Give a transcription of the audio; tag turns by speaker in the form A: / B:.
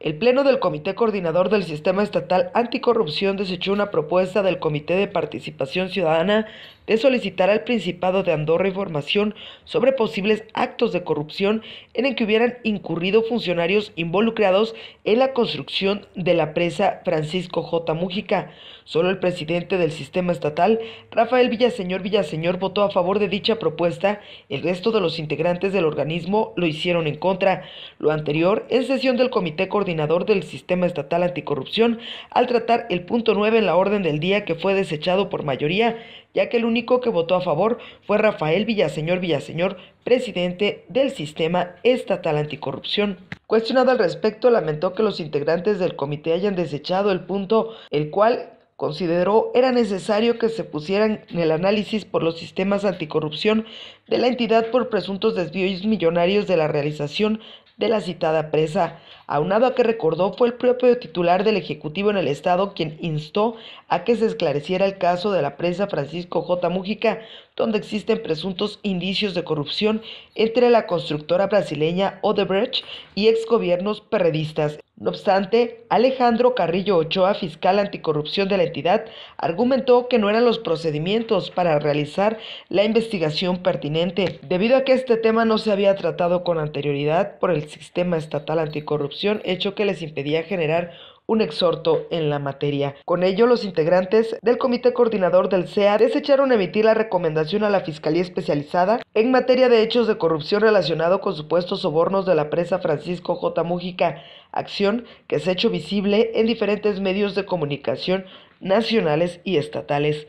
A: El Pleno del Comité Coordinador del Sistema Estatal Anticorrupción desechó una propuesta del Comité de Participación Ciudadana de solicitar al Principado de Andorra información sobre posibles actos de corrupción en el que hubieran incurrido funcionarios involucrados en la construcción de la presa Francisco J. Mújica. Solo el presidente del sistema estatal, Rafael Villaseñor Villaseñor, votó a favor de dicha propuesta. El resto de los integrantes del organismo lo hicieron en contra. Lo anterior en sesión del Comité Coordinador del Sistema Estatal Anticorrupción al tratar el punto 9 en la orden del día que fue desechado por mayoría, ya que el único que votó a favor fue Rafael Villaseñor Villaseñor, presidente del Sistema Estatal Anticorrupción. Cuestionado al respecto, lamentó que los integrantes del comité hayan desechado el punto, el cual consideró era necesario que se pusieran en el análisis por los sistemas anticorrupción de la entidad por presuntos desvíos millonarios de la realización de la citada presa. Aunado a que recordó fue el propio titular del Ejecutivo en el Estado quien instó a que se esclareciera el caso de la presa Francisco J. Mújica, donde existen presuntos indicios de corrupción entre la constructora brasileña Odebrecht y exgobiernos perredistas. No obstante, Alejandro Carrillo Ochoa, fiscal anticorrupción de la entidad, argumentó que no eran los procedimientos para realizar la investigación pertinente, debido a que este tema no se había tratado con anterioridad por el sistema estatal anticorrupción, hecho que les impedía generar un exhorto en la materia. Con ello, los integrantes del Comité Coordinador del CEA desecharon emitir la recomendación a la Fiscalía Especializada en materia de hechos de corrupción relacionado con supuestos sobornos de la presa Francisco J. Mújica, acción que se ha hecho visible en diferentes medios de comunicación nacionales y estatales.